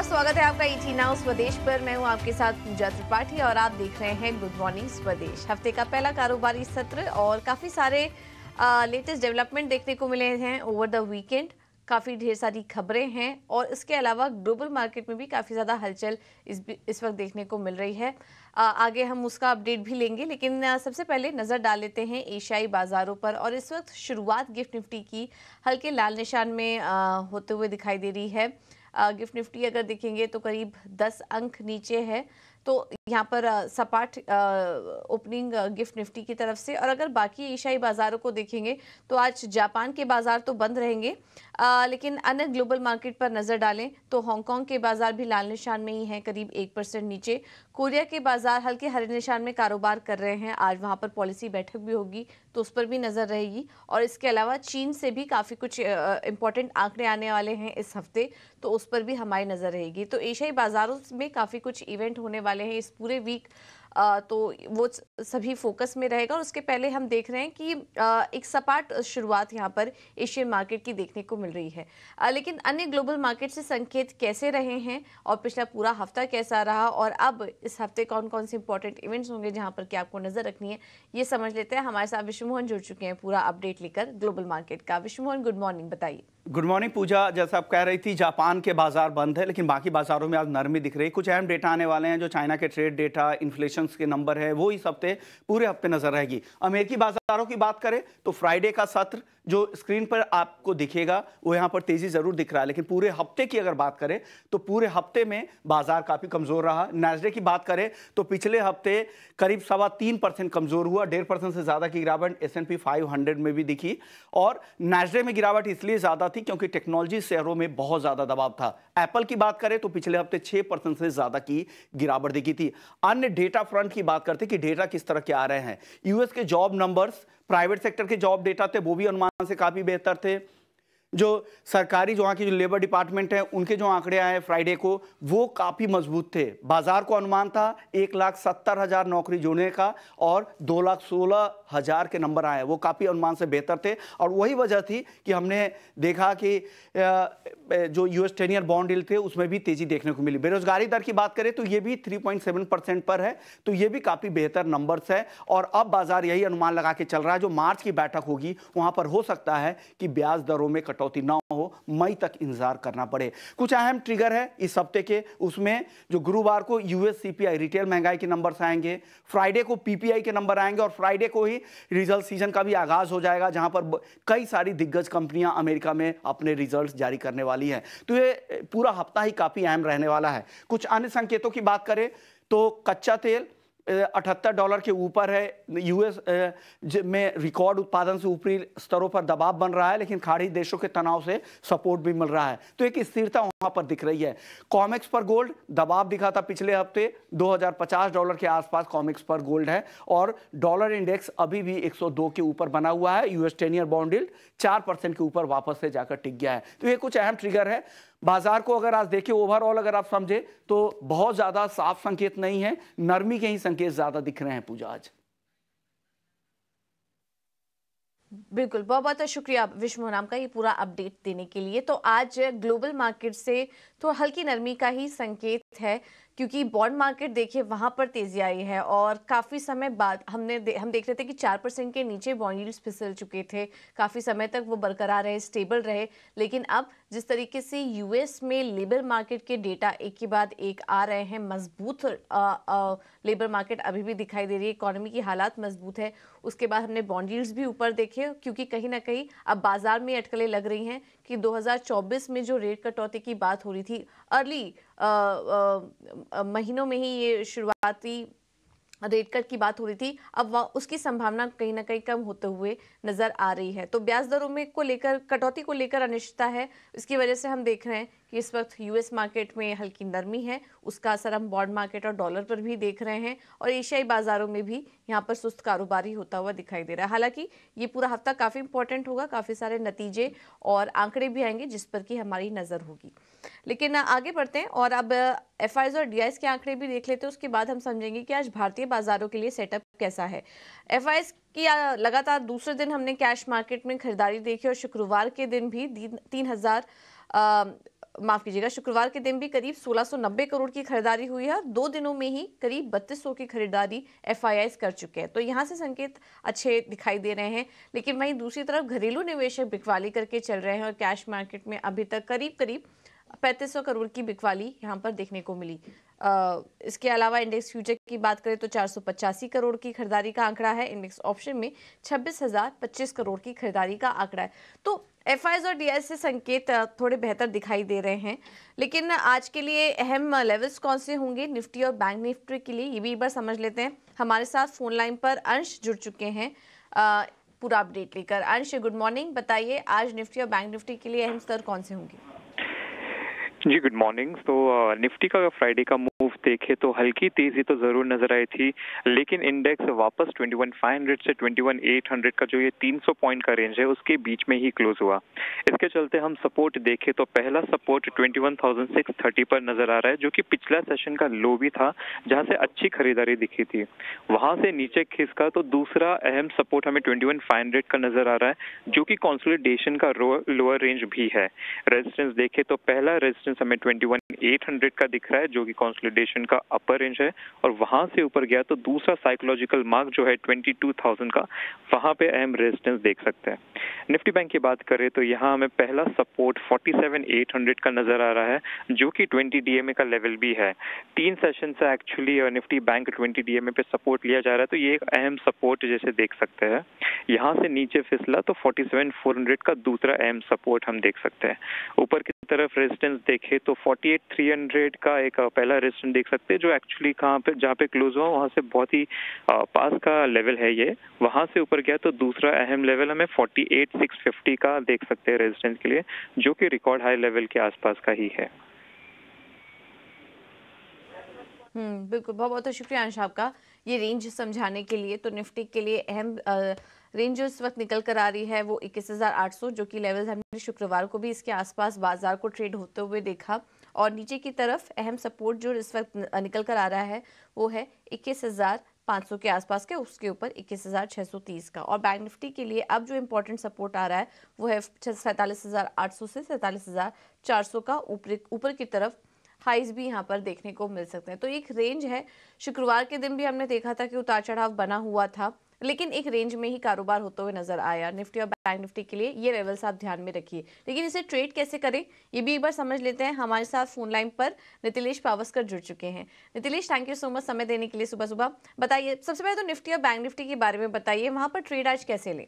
नमस्कार स्वागत है आपका ईटी e नाउ स्वदेश पर मैं हूं आपके साथ पूजा त्रिपाठी और आप देख रहे हैं गुड मॉर्निंग स्वदेश हफ्ते का पहला कारोबारी सत्र और काफ़ी सारे लेटेस्ट डेवलपमेंट देखने को मिले हैं ओवर द वीकेंड काफ़ी ढेर सारी खबरें हैं और इसके अलावा ग्लोबल मार्केट में भी काफ़ी ज़्यादा हलचल इस इस वक्त देखने को मिल रही है आ, आगे हम उसका अपडेट भी लेंगे लेकिन सबसे पहले नज़र डाल लेते हैं एशियाई बाज़ारों पर और इस वक्त शुरुआत गिफ्ट निफ्टी की हल्के लाल निशान में आ, होते हुए दिखाई दे रही है गिफ्ट निफ्टी अगर देखेंगे तो करीब दस अंक नीचे है तो यहाँ पर सपाट ओपनिंग गिफ्ट निफ्टी की तरफ से और अगर बाकी एशियाई बाज़ारों को देखेंगे तो आज जापान के बाज़ार तो बंद रहेंगे आ, लेकिन अन्य ग्लोबल मार्केट पर नज़र डालें तो हांगकांग के बाज़ार भी लाल निशान में ही हैं करीब एक परसेंट नीचे कोरिया के बाज़ार हल्के हरे निशान में कारोबार कर रहे हैं आज वहाँ पर पॉलिसी बैठक भी होगी तो उस पर भी नज़र रहेगी और इसके अलावा चीन से भी काफ़ी कुछ इम्पोर्टेंट आंकड़े आने वाले हैं इस हफ्ते तो उस पर भी हमारी नज़र रहेगी तो एशियाई बाज़ारों में काफ़ी कुछ इवेंट होने वाले हैं इस पूरे वीक तो वो सभी फोकस में रहेगा और उसके पहले हम देख रहे हैं कि एक सपाट शुरुआत यहाँ पर एशियन मार्केट की देखने को मिल रही है लेकिन अन्य ग्लोबल मार्केट से संकेत कैसे रहे हैं और पिछला पूरा हफ्ता कैसा रहा और अब इस हफ्ते कौन कौन से इंपॉर्टेंट इवेंट्स होंगे जहाँ पर कि आपको नज़र रखनी है ये समझ लेते हैं हमारे साथ विश्वमोहन जुड़ चुके हैं पूरा अपडेट लेकर ग्लोबल मार्केट का विश्व मोहन गुड मॉर्निंग बताइए गुड मॉर्निंग पूजा जैसा आप कह रही थी जापान के बाजार बंद है लेकिन बाकी बाजारों में आज नरमी दिख रही है कुछ अहम डेटा आने वाले हैं जो चाइना के ट्रेड डेटा इन्फ्लेशन के नंबर है वो इस हफ्ते पूरे हफ्ते नजर रहेगी अमेरिकी बाजारों की बात करें तो फ्राइडे का सत्र जो स्क्रीन पर आपको दिखेगा वो यहाँ पर तेज़ी ज़रूर दिख रहा है लेकिन पूरे हफ्ते की अगर बात करें तो पूरे हफ्ते में बाजार काफ़ी कमज़ोर रहा नैसडे की बात करें तो पिछले हफ्ते करीब सवा तीन परसेंट कमज़ोर हुआ डेढ़ परसेंट से ज़्यादा की गिरावट S and P five hundred में भी दिखी और नैसडे में गिरावट इसलिए ज़्यादा थी क्योंकि टेक्नोलॉजी शेयरों में बहुत ज़्यादा दबाव था एप्पल की बात करें तो पिछले हफ्ते छह परसेंट से ज़्यादा की गिरावट दिखी थी अन्य डेटा फ्रंट की बात करते कि डेटा किस तरह के आ रहे हैं यूएस के जॉब नंबर्स प्राइवेट सेक्टर के जॉब डेटा थे वो भी अनुमान से काफ़ी बेहतर थे जो सरकारी जो वहाँ की जो लेबर डिपार्टमेंट है उनके जो आंकड़े आए हैं फ्राइडे को वो काफ़ी मजबूत थे बाजार को अनुमान था एक लाख सत्तर हज़ार नौकरी जोड़ने का और दो लाख सोलह हज़ार के नंबर आए वो काफ़ी अनुमान से बेहतर थे और वही वजह थी कि हमने देखा कि जो यू एस टेनियर बॉन्ड डील थे उसमें भी तेज़ी देखने को मिली बेरोजगारी दर की बात करें तो ये भी थ्री पॉइंट सेवन परसेंट पर है तो ये भी काफ़ी बेहतर नंबर्स है और अब बाजार यही अनुमान लगा के चल रहा है जो मार्च की बैठक होगी वहाँ पर हो सकता है कि ब्याज दरों में कट कटौती ना हो मई तक इंतजार करना पड़े कुछ अहम ट्रिगर है इस हफ्ते के उसमें जो गुरुवार को यूएस सीपीआई रिटेल महंगाई के नंबर आएंगे फ्राइडे को पीपीआई के नंबर आएंगे और फ्राइडे को ही रिजल्ट सीजन का भी आगाज हो जाएगा जहां पर कई सारी दिग्गज कंपनियां अमेरिका में अपने रिजल्ट जारी करने वाली है तो ये पूरा हफ्ता ही काफ़ी अहम रहने वाला है कुछ अन्य संकेतों की बात करें तो कच्चा तेल अठहत्तर डॉलर के ऊपर है यूएस में रिकॉर्ड उत्पादन से ऊपरी स्तरों पर दबाव बन रहा है लेकिन खाड़ी देशों के तनाव से सपोर्ट भी मिल रहा है तो एक स्थिरता वहां पर दिख रही है कॉमिक्स पर गोल्ड दबाव दिखा था पिछले हफ्ते 2050 डॉलर के आसपास कॉमिक्स पर गोल्ड है और डॉलर इंडेक्स अभी भी 102 के ऊपर बना हुआ है यूएस टेनियर बॉन्डिल चार परसेंट के ऊपर वापस से जाकर टिक गया है तो ये कुछ अहम ट्रिगर है बाजार को अगर आज देखें ओवरऑल अगर आप समझे तो बहुत ज्यादा साफ संकेत नहीं है नरमी के ही संकेत ज्यादा दिख रहे हैं पूजा आज बिल्कुल बहुत बहुत शुक्रिया विश्व नाम का ये पूरा अपडेट देने के लिए तो आज ग्लोबल मार्केट से तो हल्की नरमी का ही संकेत है क्योंकि बॉन्ड मार्केट देखिए वहाँ पर तेज़ी आई है और काफ़ी समय बाद हमने दे, हम देख रहे थे कि चार परसेंट के नीचे बॉन्ड यील्ड्स फिसल चुके थे काफ़ी समय तक वो बरकरार रहे स्टेबल रहे लेकिन अब जिस तरीके से यूएस में लेबर मार्केट के डेटा एक के बाद एक आ रहे हैं मजबूत लेबर मार्केट अभी भी दिखाई दे रही है इकोनॉमी की हालात मजबूत है उसके बाद हमने बॉन्डील्स भी ऊपर देखे क्योंकि कहीं ना कहीं अब बाजार में अटकलें लग रही हैं कि 2024 में जो रेट कटौती की बात हो रही थी अर्ली महीनों में ही ये शुरुआती रेट कट की बात हो रही थी अब उसकी संभावना कहीं ना कहीं कम होते हुए नजर आ रही है तो ब्याज दरों में को लेकर कटौती को लेकर अनिश्चितता है इसकी वजह से हम देख रहे हैं कि इस वक्त यूएस मार्केट में हल्की नरमी है उसका असर हम बॉन्ड मार्केट और डॉलर पर भी देख रहे हैं और एशियाई बाजारों में भी यहाँ पर सुस्त कारोबारी होता हुआ दिखाई दे रहा है हालांकि ये पूरा हफ्ता काफ़ी इंपॉर्टेंट होगा काफ़ी सारे नतीजे और आंकड़े भी आएंगे जिस पर कि हमारी नज़र होगी लेकिन आगे बढ़ते हैं और अब एफ और डी के आंकड़े भी देख लेते हैं उसके बाद हम समझेंगे कि आज भारतीय बाजारों के लिए सेटअप कैसा है एफ कि लगातार दूसरे दिन हमने कैश मार्केट में खरीदारी देखी और शुक्रवार के दिन भी तीन हजार माफ कीजिएगा शुक्रवार के दिन भी करीब 1690 करोड़ की खरीदारी हुई है दो दिनों में ही करीब 3200 की खरीदारी एफ कर चुके हैं तो यहाँ से संकेत अच्छे दिखाई दे रहे हैं लेकिन वहीं दूसरी तरफ घरेलू निवेशक बिकवाली करके चल रहे हैं और कैश मार्केट में अभी तक करीब करीब पैंतीस करोड़ की बिकवाली यहाँ पर देखने को मिली इसके अलावा इंडेक्स फ्यूचर की बात करें तो चार करोड़ की खरीदारी का आंकड़ा है इंडेक्स ऑप्शन में छब्बीस करोड़ की खरीदारी का आंकड़ा है तो एफ और डी से संकेत थोड़े बेहतर दिखाई दे रहे हैं लेकिन आज के लिए अहम लेवल्स कौन से होंगे निफ्टी और बैंक निफ्टी के लिए ये भी एक बार समझ लेते हैं हमारे साथ फ़ोन लाइन पर अंश जुड़ चुके हैं पूरा अपडेट लेकर अंश गुड मॉर्निंग बताइए आज निफ्टी और बैंक निफ्टी के लिए अहम स्तर कौन से होंगे जी गुड मॉर्निंग तो निफ्टी का फ्राइडे का मूव देखे तो हल्की तेजी तो जरूर नजर आई थी लेकिन इंडेक्स वापस 21,500 से 21,800 का जो ये 300 पॉइंट का रेंज है उसके बीच में ही क्लोज हुआ इसके चलते हम सपोर्ट देखें तो पहला सपोर्ट 21,630 पर नजर आ रहा है जो कि पिछला सेशन का लो भी था जहां से अच्छी खरीदारी दिखी थी वहां से नीचे खिसका तो दूसरा अहम सपोर्ट हमें ट्वेंटी का नजर आ रहा है जो कि कॉन्सोलिडेशन का लोअर रेंज भी है रेजिस्टेंस देखे तो पहला रेजिस्टेंस रेजिस्टेंस हमें 21,800 का दिख रहा है जो कि कॉन्सोलिडेशन का अपर रेंज है और वहां से ऊपर गया तो दूसरा साइकोलॉजिकल मार्क जो है 22,000 का वहां पे अहम रेजिस्टेंस देख सकते हैं निफ्टी बैंक की बात करें तो यहाँ हमें पहला सपोर्ट 47,800 का नजर आ रहा है जो कि 20 डीएमए का लेवल भी है तीन सेशन से एक्चुअली निफ्टी बैंक 20 डीएमए पे सपोर्ट लिया जा रहा है तो ये एक अहम सपोर्ट जैसे देख सकते हैं यहाँ से नीचे फिसला तो 47,400 का दूसरा अहम सपोर्ट हम देख सकते हैं ऊपर की तरफ रेजिस्टेंस देख देखें तो 48300 का एक पहला रेजिस्टेंस देख सकते हैं जो एक्चुअली कहाँ पे जहाँ पे क्लोज हुआ वहाँ से बहुत ही पास का लेवल है ये वहाँ से ऊपर गया तो दूसरा अहम लेवल हमें 48650 का देख सकते हैं रेजिस्टेंस के लिए जो कि रिकॉर्ड हाई लेवल के आसपास का ही है हम्म बिल्कुल बहुत बहुत शुक्रिया अंश आपका ये रेंज समझाने के लिए तो निफ्टी के लिए अहम रेंज जो इस वक्त निकल कर आ रही है वो 21,800 जो कि लेवल हमने शुक्रवार को भी इसके आसपास बाजार को ट्रेड होते हुए देखा और नीचे की तरफ अहम सपोर्ट जो इस वक्त निकल कर आ रहा है वो है इक्कीस हज़ार सौ के आसपास के उसके ऊपर 21,630 का और बैंक निफ्टी के लिए अब जो इम्पोर्टेंट सपोर्ट आ रहा है वो है सैंतालीस से सैंतालीस का ऊपर ऊपर की तरफ हाइज भी यहाँ पर देखने को मिल सकते हैं तो एक रेंज है शुक्रवार के दिन भी हमने देखा था कि उतार चढ़ाव बना हुआ था लेकिन एक रेंज में ही कारोबार होते हुए नजर आया निफ्टी और बैंक निफ्टी के लिए ये लेवल्स आप ध्यान में रखिए लेकिन इसे ट्रेड कैसे करें ये भी एक बार समझ लेते हैं हमारे साथ फोन लाइन पर नितिलेश पावस्कर जुड़ चुके हैं Nitilesh thank you so much समय देने के लिए सुबह सुबह बताइए सबसे पहले तो निफ्टी और बैंक निफ्टी के बारे में बताइए वहां पर ट्रेड आज कैसे लें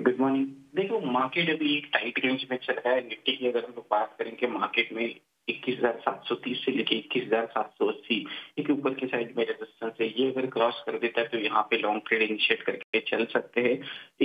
गुड मॉर्निंग देखो मार्केट अभी एक टाइट रेंज में चल रहा है निफ्टी की अगर हम लोग बात करेंगे मार्केट में इक्कीस हजार सात सौ तीस से लेके इक्कीस हजार सात सौ अस्सी एक ऊपर के साइड में रेजिस्टेंस है ये अगर क्रॉस कर देता है तो यहाँ पे लॉन्ग ट्रेड इनिशिएट करके चल सकते हैं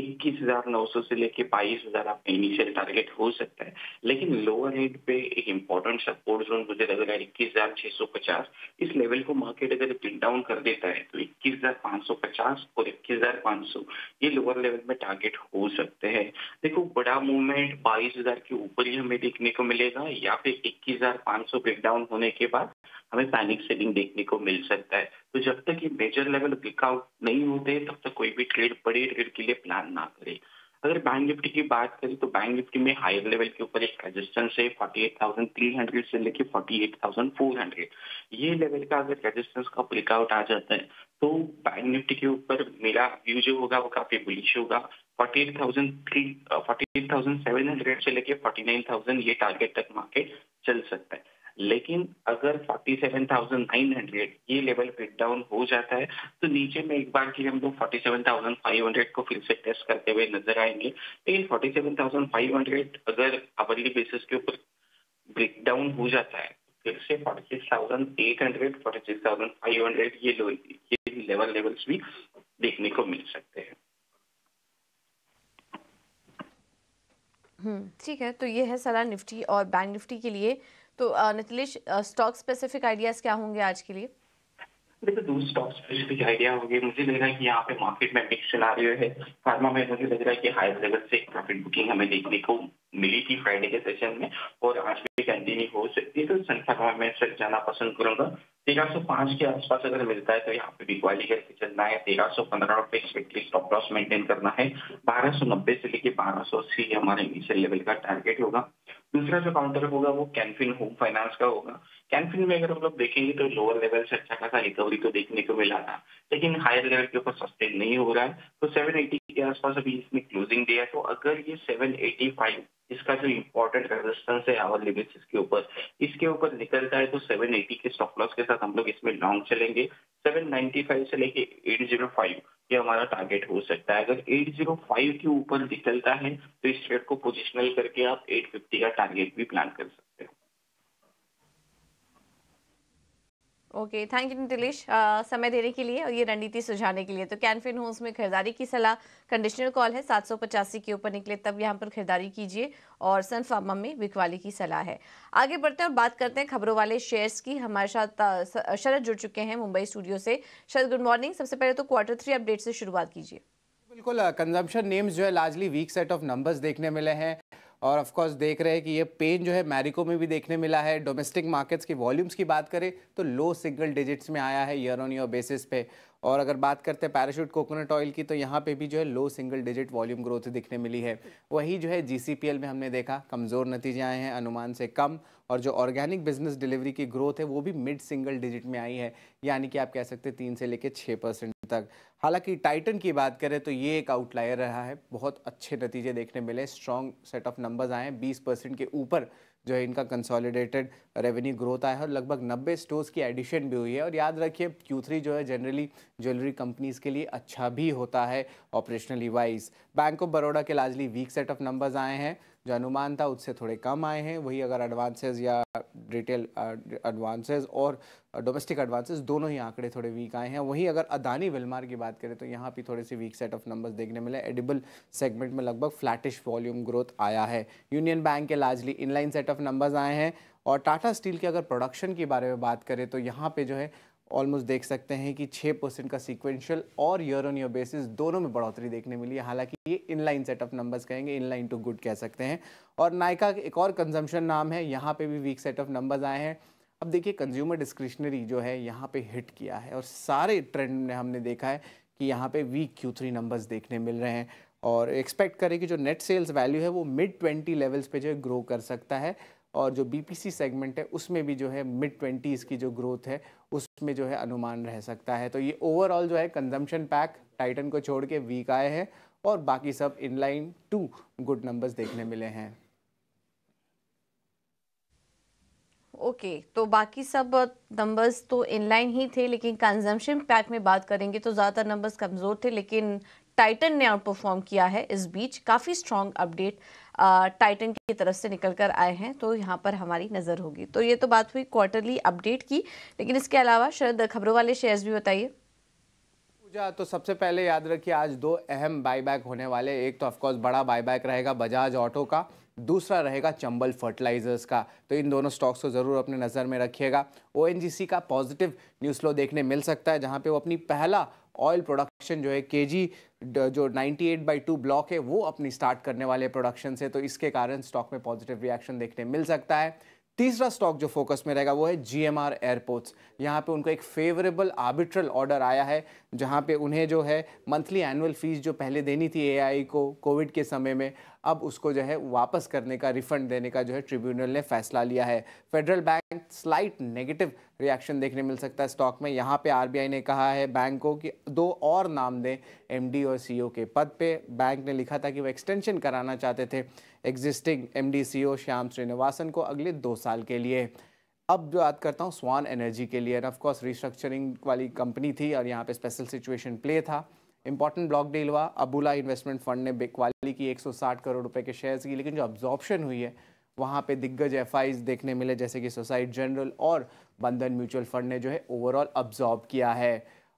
इक्कीस हजार नौ सौ से लेके बाईस हजार आपका इनिशियल टारगेट हो सकता है लेकिन लोअर एंड पे इम्पोर्टेंट सपोर्ट जोन मुझे लग रहा है इक्कीस हजार छह सौ पचास इस लेवल को मार्केट अगर पिन डाउन कर देता है तो इक्कीस हजार पांच सौ पचास और इक्कीस हजार पांच सौ ये लोअर लेवल में टारगेट हो सकते हैं देखो बड़ा मूवमेंट बाईस हजार के ऊपर ही हमें देखने को मिलेगा या फिर इक्कीस हजार पांच सौ ब्रेक डाउन होने के बाद हमें पैनिक सेलिंग देखने को मिल सकता है तो जब तक ये मेजर लेवल ब्रेकआउट नहीं होते तब तक कोई भी ट्रेड बड़े ट्रेड के लिए प्लान ना करें अगर बैंक निफ्टी की बात करें तो बैंक निफ्टी में हायर लेवल के ऊपर एक रेजिस्टेंस है 48,300 से लेके 48,400 ये लेवल का अगर रेजिस्टेंस का ब्रेकआउट आ जाता है तो बैंक निफ्टी के ऊपर मेरा व्यू जो होगा वो काफी बुलिश होगा 48,300 48,700 से लेके 49,000 ये टारगेट तक मार्केट चल सकता है लेकिन अगर 47,900 ये लेवल ब्रेक डाउन हो जाता है तो नीचे में एक बार के हम लोग 47,500 को फिर से टेस्ट करते हुए नजर आएंगे लेकिन 47,500 अगर आवरली बेसिस के ऊपर ब्रेक डाउन हो जाता है तो फिर से 46,800, 46,500 ये ये लेवल लेवल्स भी देखने को मिल सकते हैं हम्म ठीक है तो ये है सलाह निफ्टी और बैंक निफ्टी के लिए तो नितिलेश स्टॉक स्पेसिफिक आइडियाज क्या होंगे आज के लिए देखो दो स्टॉक स्पेसिफिक आइडिया होगी मुझे लग रहा है कि यहाँ पे मार्केट में मिक्स सिनारियो है फार्मा में मुझे लग रहा है कि हाई लेवल से प्रॉफिट बुकिंग हमें देखने को मिली थी फ्राइडे के सेशन में और आज भी कंटिन्यू हो सकती है तो संख्या मैं सर जाना पसंद करूंगा तेरह सौ पांच के आसपास अगर मिलता है तो यहाँ पे बिकवाली करके चलना है तेरह सौ पंद्रह रुपए स्टॉप लॉस मेंटेन करना है बारह सौ नब्बे से लेके बारह सौ अस्सी हमारे इनिशियल लेवल का टारगेट होगा दूसरा जो काउंटर होगा वो कैनफिन होम फाइनेंस का होगा कैनफिन में अगर हम लोग देखेंगे तो लोअर लेवल से अच्छा खासा रिकवरी तो देखने को मिला था लेकिन हायर लेवल के ऊपर सस्टेन नहीं हो रहा है तो सेवन एटी के आसपास अभी इसमें क्लोजिंग डे है तो अगर ये सेवन एटी फाइव इसका जो इम्पोर्टेंट रेजिस्टेंस है आवर लिमिट्स इसके ऊपर इसके ऊपर निकलता है तो 780 के स्टॉप लॉस के साथ हम लोग इसमें लॉन्ग चलेंगे 795 से लेके 805 ये हमारा टारगेट हो सकता है अगर 805 के ऊपर निकलता है तो इस ट्रेड को पोजिशनल करके आप 850 का टारगेट भी प्लान कर सकते हैं ओके थैंक यू नितिलेश समय देने के लिए और ये रणनीति सुझाने के लिए तो कैनफिन होम्स में खरीदारी की सलाह कंडीशनर कॉल है सात सौ पचासी के ऊपर निकले तब यहाँ पर खरीदारी कीजिए और सन फार्मा में बिकवाली की सलाह है आगे बढ़ते हैं और बात करते हैं खबरों वाले शेयर्स की हमारे साथ uh, uh, शरद जुड़ चुके हैं मुंबई स्टूडियो से शरद गुड मॉर्निंग सबसे पहले तो क्वार्टर थ्री अपडेट से शुरुआत कीजिए बिल्कुल कंजम्पशन uh, नेम्स जो है largely weak set of numbers देखने मिले हैं और ऑफ कोर्स देख रहे हैं कि ये पेन जो है मैरिको में भी देखने मिला है डोमेस्टिक मार्केट्स की वॉल्यूम्स की बात करें तो लो सिंगल डिजिट्स में आया है ईयर ऑन ईयर बेसिस पे और अगर बात करते हैं पैराशूट कोकोनट ऑयल की तो यहाँ पे भी जो है low single digit volume growth दिखने मिली है वही जो है जी में हमने देखा कमज़ोर नतीजे आए हैं अनुमान से कम और जो ऑर्गेनिक बिजनेस डिलीवरी की ग्रोथ है वो भी मिड सिंगल डिजिट में आई है यानी कि आप कह सकते हैं तीन से लेकर छः परसेंट तक हालांकि टाइटन की बात करें तो ये एक आउटलायर रहा है बहुत अच्छे नतीजे देखने मिले स्ट्रॉन्ग सेट ऑफ नंबर्स आए हैं बीस परसेंट के ऊपर जो है इनका कंसोलिडेटेड रेवेन्यू ग्रोथ आया है और लगभग 90 स्टोर्स की एडिशन भी हुई है और याद रखिए Q3 जो है जनरली ज्वेलरी कंपनीज के लिए अच्छा भी होता है operationally wise bank of Baroda के largely weak set of numbers आए हैं जो अनुमान था उससे थोड़े कम आए हैं वही अगर एडवांसेस या रिटेल एडवांसेस uh, और डोमेस्टिक uh, एडवांसेस दोनों ही आंकड़े थोड़े वीक आए हैं वहीं अगर अदानी विलमार की बात करें तो यहाँ भी थोड़े से वीक सेट ऑफ नंबर्स देखने मिले एडिबल सेगमेंट में लगभग फ्लैटिश वॉल्यूम ग्रोथ आया है यूनियन बैंक के largely inline set of numbers आए हैं और टाटा स्टील के अगर प्रोडक्शन के बारे में बात करें तो यहाँ पे जो है ऑलमोस्ट देख सकते हैं कि 6 परसेंट का सीक्वेंशियल और ईयर ऑन ईयर बेसिस दोनों में बढ़ोतरी देखने मिली है हालांकि ये इनलाइन सेट ऑफ नंबर्स कहेंगे इनलाइन टू गुड कह सकते हैं और नायका एक और कंजम्पशन नाम है यहाँ पे भी वीक सेट ऑफ नंबर्स आए हैं अब देखिए कंज्यूमर डिस्क्रिशनरी जो है यहाँ पे हिट किया है और सारे ट्रेंड में हमने देखा है कि यहाँ पे वीक क्यू थ्री नंबर्स देखने मिल रहे हैं और एक्सपेक्ट करें कि जो नेट सेल्स वैल्यू है वो मिड ट्वेंटी लेवल्स पे जो है ग्रो कर सकता है और जो बीपीसी सेगमेंट है उसमें भी जो है मिड ट्वेंटीज़ की जो ग्रोथ है उसमें जो है अनुमान रह सकता है तो ये ओवरऑल जो है कंजम्पशन पैक टाइटन को छोड़ के वीक आए हैं और बाकी सब इनलाइन टू गुड नंबर्स देखने मिले हैं ओके okay, तो बाकी सब नंबर्स तो इनलाइन ही थे लेकिन कंजम्पशन पैक में बात करेंगे तो ज़्यादातर नंबर्स कमज़ोर थे लेकिन टाइटन ने आउट परफॉर्म किया है इस बीच काफ़ी स्ट्रॉन्ग अपडेट टाइटन की तरफ से निकल कर आए हैं तो यहाँ पर हमारी नज़र होगी तो ये तो बात हुई क्वार्टरली अपडेट की लेकिन इसके अलावा शरद खबरों वाले शेयर्स भी बताइए जा तो सबसे पहले याद रखिए आज दो अहम बाईबैक होने वाले एक तो ऑफकोर्स बड़ा बाईबैक रहेगा बजाज ऑटो का दूसरा रहेगा चंबल फर्टिलाइजर्स का तो इन दोनों स्टॉक्स को ज़रूर अपने नज़र में रखिएगा ओ का पॉजिटिव न्यूज़ फ्लो देखने मिल सकता है जहाँ पे वो अपनी पहला ऑयल प्रोडक्शन जो है के जी जो 98 बाई टू ब्लॉक है वो अपनी स्टार्ट करने वाले प्रोडक्शन से तो इसके कारण स्टॉक में पॉजिटिव रिएक्शन देखने मिल सकता है तीसरा स्टॉक जो फोकस में रहेगा वो है जीएमआर एयरपोर्ट्स यहाँ पे उनको एक फेवरेबल आर्बिट्रल ऑर्डर आया है जहाँ पे उन्हें जो है मंथली एनुअल फ़ीस जो पहले देनी थी एआई को कोविड के समय में अब उसको जो है वापस करने का रिफंड देने का जो है ट्रिब्यूनल ने फैसला लिया है federal bank slight negative reaction देखने मिल सकता है स्टॉक में यहाँ पे आरबीआई ने कहा है बैंक को कि दो और नाम दें एमडी और सीईओ e के पद पे बैंक ने लिखा था कि वो एक्सटेंशन कराना चाहते थे existing MD CEO Shyam Srinivasan को अगले दो साल के लिए अब जो बात करता हूँ स्वान एनर्जी के लिए एंड ऑफकोर्स रिस्ट्रक्चरिंग वाली कंपनी थी और यहाँ पे स्पेशल सिचुएशन प्ले था इंपॉर्टेंट ब्लॉक डील हुआ अबूला इन्वेस्टमेंट फंड ने क्वाली की 160 करोड़ रुपए के शेयर्स की लेकिन जो अब्जॉर्प्शन हुई है वहाँ पे दिग्गज एफ देखने मिले जैसे कि सोसाइट जनरल और बंधन म्यूचुअल फंड ने जो है ओवरऑल अब्जॉर्ब किया है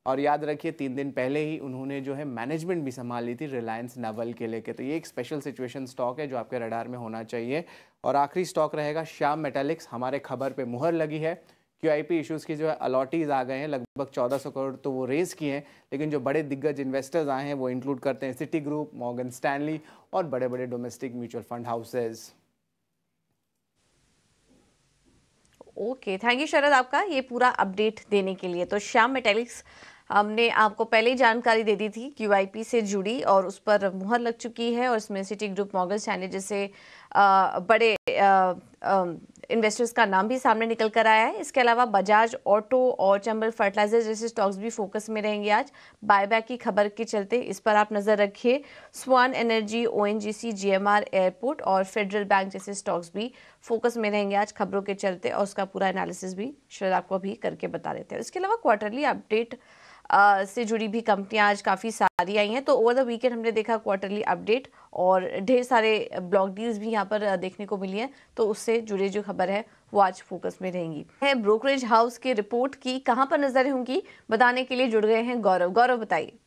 और याद रखिए तीन दिन पहले ही उन्होंने जो है मैनेजमेंट भी संभाल ली थी रिलायंस नवल के लेके तो ये एक स्पेशल सिचुएशन स्टॉक है जो आपके रडार में होना चाहिए और आखिरी स्टॉक रहेगा श्याम मेटेलिक्स हमारे खबर पे मुहर लगी है क्यू आई पी इशूज़ की जो है अलॉटीज आ गए हैं लगभग चौदह सौ करोड़ तो वो रेज़ किए हैं लेकिन जो बड़े दिग्गज इन्वेस्टर्स आए हैं वो इंक्लूड करते हैं सिटी ग्रुप मॉगन स्टैनली और बड़े बड़े domestic mutual fund houses okay thank you Sharad आपका ये पूरा अपडेट देने के लिए तो श्याम मेटेलिक्स हमने आपको पहले ही जानकारी दे दी थी पी से जुड़ी और उस पर मुहर लग चुकी है और इसमें सिटी ग्रुप मॉगल चैनल जैसे बड़े आ, आ, इन्वेस्टर्स का नाम भी सामने निकल कर आया है इसके अलावा बजाज ऑटो और चंबल फर्टिलाइजर जैसे स्टॉक्स भी फोकस में रहेंगे आज बायबैक की खबर के चलते इस पर आप नज़र रखिए स्वान एनर्जी ओ एन एयरपोर्ट और फेडरल बैंक जैसे स्टॉक्स भी फोकस में रहेंगे आज खबरों के चलते और उसका पूरा एनालिसिस भी शायद आपको अभी करके बता देते हैं इसके अलावा क्वार्टरली अपडेट से जुड़ी भी कंपनियां आज काफ़ी सारी आई हैं तो ओवर द वीकेंड हमने देखा क्वार्टरली अपडेट और ढेर सारे ब्लॉग डील्स भी यहाँ पर देखने को मिली है तो उससे जुड़े जो खबर है वो आज फोकस में रहेंगी है ब्रोकरेज हाउस की रिपोर्ट की कहाँ पर नजर होंगी बताने के लिए जुड़ गए हैं गौरव गौरव बताइए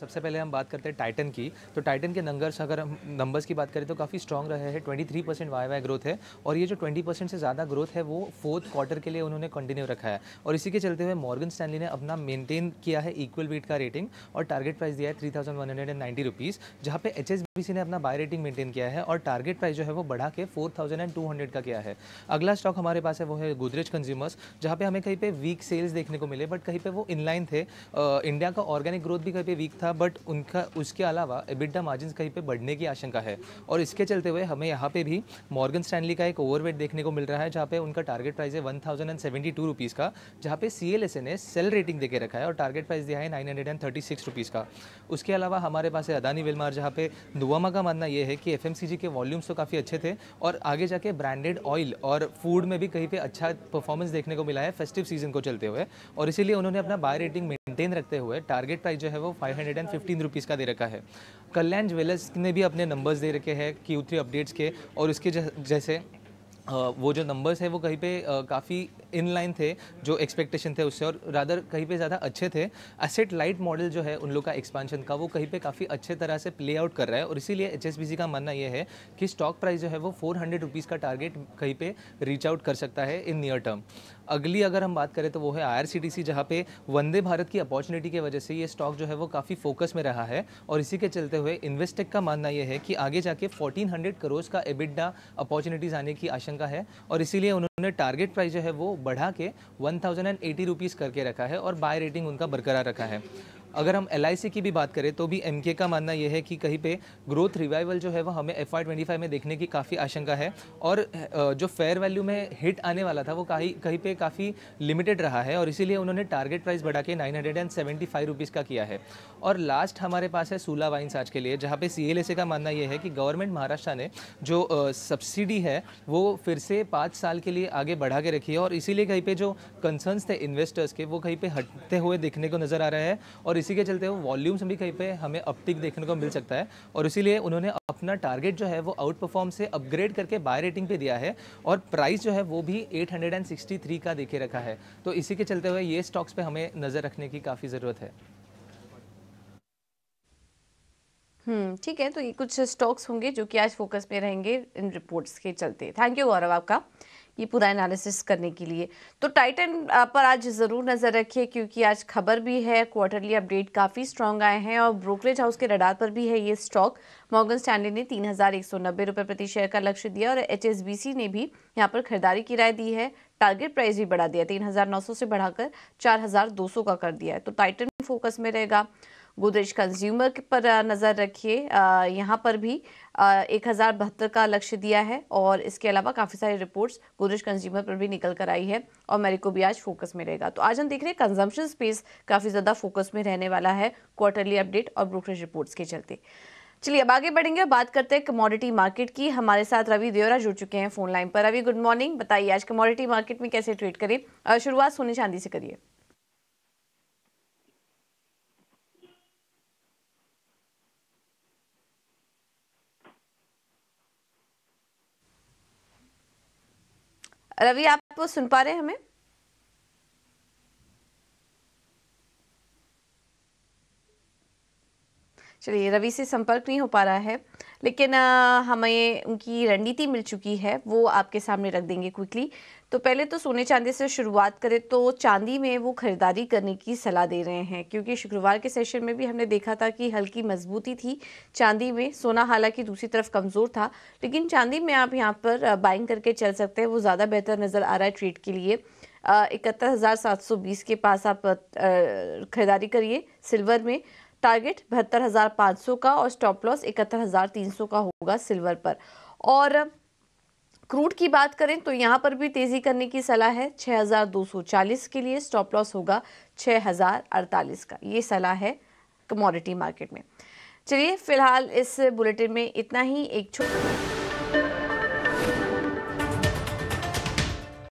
सबसे पहले हम बात करते हैं टाइटन की तो टाइटन के नंगर्स अगर हम नंबर्स की बात करें तो काफ़ी स्ट्रॉन्ग रहे हैं twenty three percent Y Y growth है और ये जो ट्वेंटी परसेंट से ज़्यादा ग्रोथ है वो फोर्थ क्वार्टर के लिए उन्होंने कंटिन्यू रखा है और इसी के चलते हुए मॉर्गन स्टैनली ने अपना मेनटेन किया है इक्वल वेट का रेटिंग और टारगेट प्राइस दिया है three thousand one hundred and ninety rupees जहाँ पे एच ने अपना बाय रेटिंग मेंटेन किया है और टारगेट प्राइस जो है वो बढ़ा के four thousand and two hundred का किया है अगला स्टॉक हमारे पास है वो है गोदरेज कंज्यूमर्स जहाँ पे हमें कहीं पे वीक सेल्स देखने को मिले बट कहीं पे वो इनलाइन थे इंडिया का ऑर्गेनिक ग्रोथ भी कहीं पे वीक था था बट उनका उसके अलावा एबिडा मार्जिन कहीं पर बढ़ने की आशंका है और इसके चलते हुए हमें यहाँ पे भी मॉर्गन स्टैंडली का एक ओवरवेट देखने को मिल रहा है जहाँ पे उनका टारगेट प्राइस है one thousand and seventy two rupees का जहाँ पे सी एल एस एन ने सेल रेटिंग देकर रखा है और टारगेट प्राइस दिया है nine hundred and thirty six rupees का उसके अलावा हमारे पास है अदानी वेलमार जहाँ पे नुआमा का मानना यह है कि एफ एम सी जी के वॉल्यूम्स तो काफ़ी अच्छे थे और आगे जाके ब्रांडेड ऑयल और फूड में भी कहीं पर अच्छा परफॉर्मेंस देखने को मिला है फेस्टिव सीजन को चलते हुए और इसीलिए उन्होंने अपना बाय रेटिंग मेंटेन रखते हुए टारगेट प्राइस जो है वो five hundred hundred and fifteen rupees का दे रखा है कल्याण ज्वेलर्स ने भी अपने नंबर्स दे रखे हैं कि उतरी अपडेट्स के और उसके जैसे वो जो नंबर्स है वो कहीं पे काफ़ी इन लाइन थे जो एक्सपेक्टेशन थे उससे और रादर कहीं पे ज़्यादा अच्छे थे असेट लाइट मॉडल जो है उन लोग का एक्सपांशन का वो कहीं पे काफ़ी अच्छे तरह से प्ले आउट कर रहा है और इसीलिए एच का मानना ये है कि स्टॉक प्राइस जो है वो फोर हंड्रेड का टारगेट कहीं पर रीच आउट कर सकता है इन नियर टर्म अगली अगर हम बात करें तो वो है I R C T C जहाँ पे वंदे भारत की अपॉर्चुनिटी की वजह से ये स्टॉक जो है वो काफ़ी फोकस में रहा है और इसी के चलते हुए इन्वेस्टेक का मानना यह है कि आगे जाके 1400 करोड़ का एबिडा अपॉर्चुनिटीज़ आने की आशंका है और इसीलिए उन्होंने उन्हें टारगेट प्राइस जो है वो बढ़ा के one thousand and eighty rupees करके रखा है और बाय रेटिंग उनका बरकरार रखा है अगर हम एल की भी बात करें तो भी एम का मानना यह है कि कहीं पे ग्रोथ रिवाइवल जो है वो हमें एफ आई में देखने की काफ़ी आशंका है और जो फेयर वैल्यू में हिट आने वाला था वो कहीं कहीं पे काफ़ी लिमिटेड रहा है और इसीलिए उन्होंने टारगेट प्राइस बढ़ा के nine hundred and seventy five rupees का किया है और लास्ट हमारे पास है सूला वाइन्स आज के लिए जहाँ पे सी का मानना यह है कि गवर्नमेंट महाराष्ट्र ने जो सब्सिडी है वो फिर से पाँच साल के लिए आगे बढ़ा के रखी है और इसीलिए कहीं पे जो कंसर्न्स थे इन्वेस्टर्स के वो कहीं पे हटते हुए दिखने को नज़र आ रहे हैं और और इसी के चलते वो वॉल्यूम्स भी कहीं पे हमें अपटिक देखने को मिल सकता है और इसीलिए उन्होंने अपना टारगेट जो है वो आउट परफॉर्म से अपग्रेड करके बाय रेटिंग पे दिया है और प्राइस जो है वो भी 863 का देखे रखा है तो इसी के चलते हुए ये स्टॉक्स पे हमें नज़र रखने की काफ़ी ज़रूरत है हम्म ठीक है तो ये कुछ स्टॉक्स होंगे जो कि आज फोकस में रहेंगे इन रिपोर्ट्स के चलते थैंक यू गौरव आपका ये पूरा एनालिसिस करने के लिए तो टाइटन पर आज ज़रूर नज़र रखिए क्योंकि आज खबर भी है क्वार्टरली अपडेट काफ़ी स्ट्रॉन्ग आए हैं और ब्रोकरेज हाउस के रडार पर भी है ये स्टॉक मॉर्गन स्टैंडर्ड ने तीन हज़ार एक सौ नब्बे रुपए प्रति शेयर का लक्ष्य दिया और एच एस बी सी ने भी यहाँ पर खरीदारी की राय दी है टारगेट प्राइस भी बढ़ा दिया तीन हज़ार नौ सौ से बढ़ाकर चार हज़ार दो सौ का कर दिया है तो टाइटन फोकस में रहेगा गोदरेज कंज्यूमर पर नज़र रखिए यहाँ पर भी एक हज़ार बहत्तर का लक्ष्य दिया है और इसके अलावा काफ़ी सारी रिपोर्ट्स गोदरेज कंज्यूमर पर भी निकल कर आई है और मेरिको भी आज फोकस में रहेगा तो आज हम देख रहे हैं कंजम्पशन स्पेस काफ़ी ज़्यादा फोकस में रहने वाला है क्वार्टरली अपडेट और ब्रोकरेज रिपोर्ट्स के चलते चलिए अब आगे बढ़ेंगे और बात करते हैं कमोडिटी मार्केट की हमारे साथ रवि देवरा जुड़ चुके हैं फोन लाइन पर रवि गुड मॉर्निंग बताइए आज कमोडिटी मार्केट में कैसे ट्रेड करें शुरुआत सोने चांदी से करिए रवि आप सुन पा रहे हैं हमें चलिए रवि से संपर्क नहीं हो पा रहा है लेकिन आ, हमें उनकी रणनीति मिल चुकी है वो आपके सामने रख देंगे क्विकली तो पहले तो सोने चांदी से शुरुआत करें तो चांदी में वो खरीदारी करने की सलाह दे रहे हैं क्योंकि शुक्रवार के सेशन में भी हमने देखा था कि हल्की मजबूती थी चांदी में सोना हालांकि दूसरी तरफ कमज़ोर था लेकिन चांदी में आप यहाँ पर बाइंग करके चल सकते हैं वो ज़्यादा बेहतर नज़र आ रहा है ट्रेड के लिए इकहत्तर हज़ार सात सौ बीस के पास आप खरीदारी करिए सिल्वर में टारगेट बहत्तर हज़ार पाँच सौ का और स्टॉप लॉस इकहत्तर हज़ार तीन सौ का होगा सिल्वर पर और क्रूड की बात करें तो यहाँ पर भी तेजी करने की सलाह है 6,240 के लिए स्टॉप लॉस होगा 6,048 का ये सलाह है कमोडिटी मार्केट में चलिए फिलहाल इस बुलेटिन में इतना ही एक छोटा